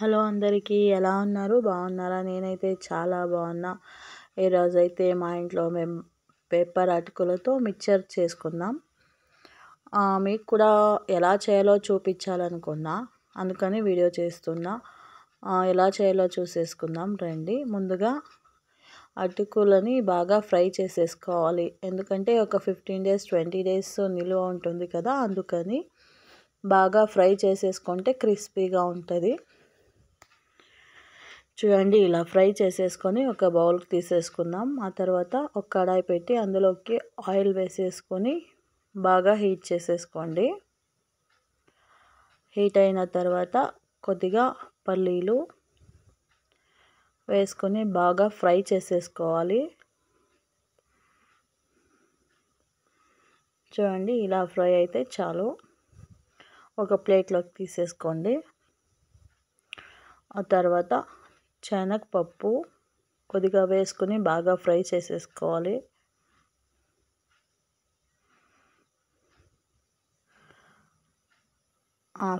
hello అందరికీ ఎలా ఉన్నారు బాగున్నారా నేనైతే చాలా బాగున్నా ఈరోజు అయితే మా ఇంట్లో మేము పేపర్ అటుకులతో మిక్చర్ చేసుకుందాం మీకు కూడా ఎలా చేయాలో చూపించాలనుకున్నా అందుకని వీడియో చేస్తున్నా ఎలా చేయాలో చూసేసుకుందాం రండి ముందుగా అటుకులని బాగా ఫ్రై చేసేసుకోవాలి ఎందుకంటే ఒక ఫిఫ్టీన్ డేస్ ట్వంటీ డేస్ నిలువ ఉంటుంది కదా అందుకని బాగా ఫ్రై చేసేసుకుంటే క్రిస్పీగా ఉంటుంది చూడండి ఇలా ఫ్రై చేసేసుకొని ఒక బౌల్కి తీసేసుకుందాం ఆ తర్వాత ఒక కడాయి పెట్టి అందులోకి ఆయిల్ వేసేసుకొని బాగా హీట్ చేసేసుకోండి హీట్ అయిన తర్వాత కొద్దిగా పల్లీలు వేసుకొని బాగా ఫ్రై చేసేసుకోవాలి చూడండి ఇలా ఫ్రై అయితే చాలు ఒక ప్లేట్లోకి తీసేసుకోండి ఆ తర్వాత శనగపప్పు కొద్దిగా వేసుకుని బాగా ఫ్రై చేసేసుకోవాలి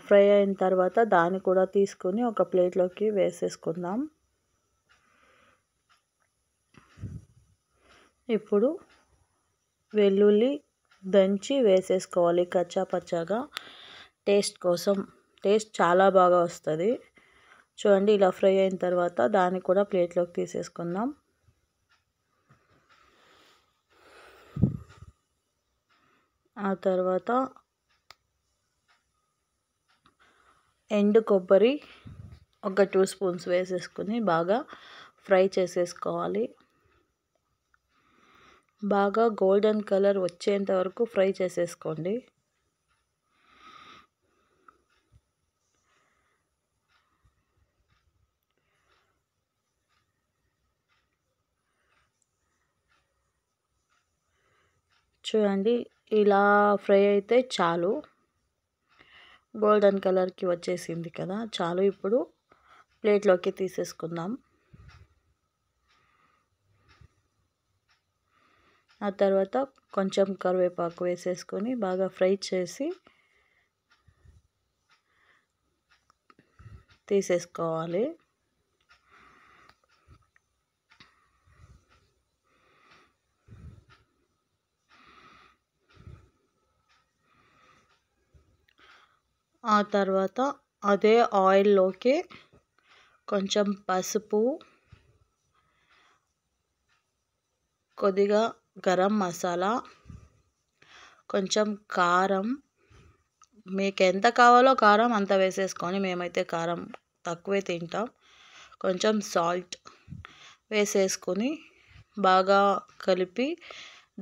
ఫ్రై అయిన తర్వాత దాన్ని కూడా తీసుకుని ఒక ప్లేట్లోకి వేసేసుకుందాం ఇప్పుడు వెల్లుల్లి దంచి వేసేసుకోవాలి కచ్చాపచ్చాగా టేస్ట్ కోసం టేస్ట్ చాలా బాగా వస్తుంది చూడండి ఇలా ఫ్రై అయిన తర్వాత దాన్ని కూడా ప్లేట్లోకి తీసేసుకుందాం ఆ తర్వాత ఎండు కొబ్బరి ఒక టూ స్పూన్స్ వేసేసుకుని బాగా ఫ్రై చేసేసుకోవాలి బాగా గోల్డెన్ కలర్ వచ్చేంత వరకు ఫ్రై చేసేసుకోండి చూడండి ఇలా ఫ్రై అయితే చాలు గోల్డెన్ కలర్కి వచ్చేసింది కదా చాలు ఇప్పుడు ప్లేట్లోకి తీసేసుకుందాం ఆ తర్వాత కొంచెం కరివేపాకు వేసేసుకొని బాగా ఫ్రై చేసి తీసేసుకోవాలి ఆ తర్వాత అదే ఆయిల్లోకి కొంచెం పసుపు కొద్దిగా గరం మసాలా కొంచెం కారం మీకు ఎంత కావాలో కారం అంత వేసేసుకొని మేమైతే కారం తక్కువే తింటాం కొంచెం సాల్ట్ వేసేసుకొని బాగా కలిపి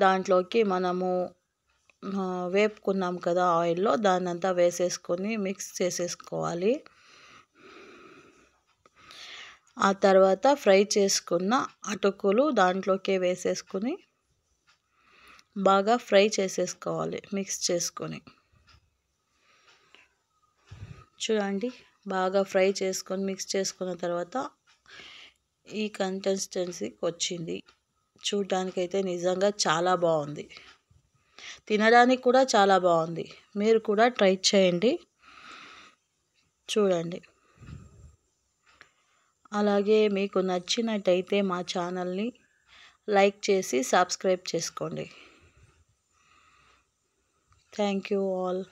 దాంట్లోకి మనము వేపుకున్నాం కదా ఆయిల్లో దాన్ని అంతా వేసేసుకొని మిక్స్ చేసేసుకోవాలి ఆ తర్వాత ఫ్రై చేసుకున్న అటుకులు దాంట్లోకే వేసేసుకుని బాగా ఫ్రై చేసేసుకోవాలి మిక్స్ చేసుకొని చూడండి బాగా ఫ్రై చేసుకొని మిక్స్ చేసుకున్న తర్వాత ఈ కన్సిస్టెన్సీకి వచ్చింది చూడటానికైతే నిజంగా చాలా బాగుంది తినడానికి కూడా చాలా బాగుంది మీరు కూడా ట్రై చేయండి చూడండి అలాగే మీకు నచ్చినట్టయితే మా ఛానల్ని లైక్ చేసి సబ్స్క్రైబ్ చేసుకోండి థ్యాంక్ యూ ఆల్